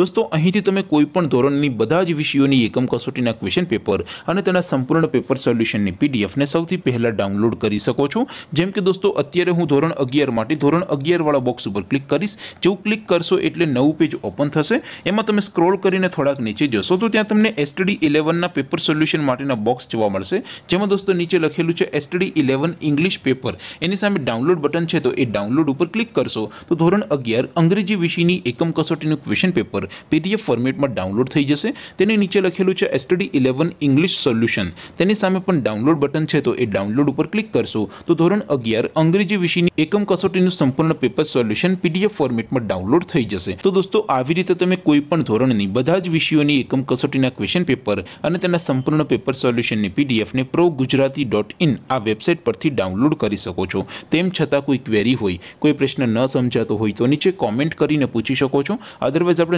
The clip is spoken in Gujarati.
દોસ્તો અહીંથી તમે કોઈપણ ધોરણની બધા જ વિષયોની એકમ કસોટીના ક્વેશ્ચન પેપર અને તેના સંપૂર્ણ પેપર સોલ્યુશનની પીડીએફને સૌથી પહેલાં ડાઉનલોડ કરી શકો છો જેમ કે દોસ્તો અત્યારે હું ધોરણ અગિયાર માટે ધોરણ અગિયારવાળા બોક્સ ઉપર ક્લિક કરીશ જેવું ક્લિક કરશો એટલે નવું પેજ ઓપન થશે એમાં તમે સ્ક્રોલ કરીને થોડાક નીચે જશો તો ત્યાં તમને એસટીડી ઇલેવનના પેપર સોલ્યુશન માટેના બોક્સ જોવા મળશે જેમાં દોસ્તો નીચે લખેલું છે એસટીડી ઇલેવન ઇંગ્લિશ પેપર એની સામે ડાઉનલોડ બટન છે તો એ ડાઉનલોડ ઉપર ક્લિક કરશો તો ધોરણ અગિયાર અંગ્રેજી વિષયની એકમ કસોટીનું ક્વેશ્ચન પેપર પેપર પીડીએફ ફોર્મેટમાં ડાઉનલોડ થઈ જશે તેની નીચે લખેલું છે એસટીડી ઇલેવન ઇંગ્લિશ સોલ્યુશન તેની સામે પણ ડાઉનલોડ બટન છે તો એ ડાઉનલોડ ઉપર ક્લિક કરશો તો ધોરણ અગિયાર અંગ્રેજી વિષયની એકમ કસોટીનું સંપૂર્ણ પેપર સોલ્યુશન પીડીએફ ફોર્મેટમાં ડાઉનલોડ થઈ જશે તો દોસ્તો આવી રીતે તમે કોઈ પણ ધોરણની બધા જ વિષયોની એકમ કસોટીના ક્વેશ્ચન પેપર અને તેના સંપૂર્ણ પેપર સોલ્યુશનની પીડીએફને પ્રો ગુજરાતી ડોટ ઇન આ વેબસાઇટ પરથી ડાઉનલોડ કરી શકો છો તેમ છતાં કોઈ ક્વેરી હોય કોઈ પ્રશ્ન ન સમજાતો હોય તો નીચે કોમેન્ટ કરીને પૂછી શકો છો અધરવાઇઝ આપણે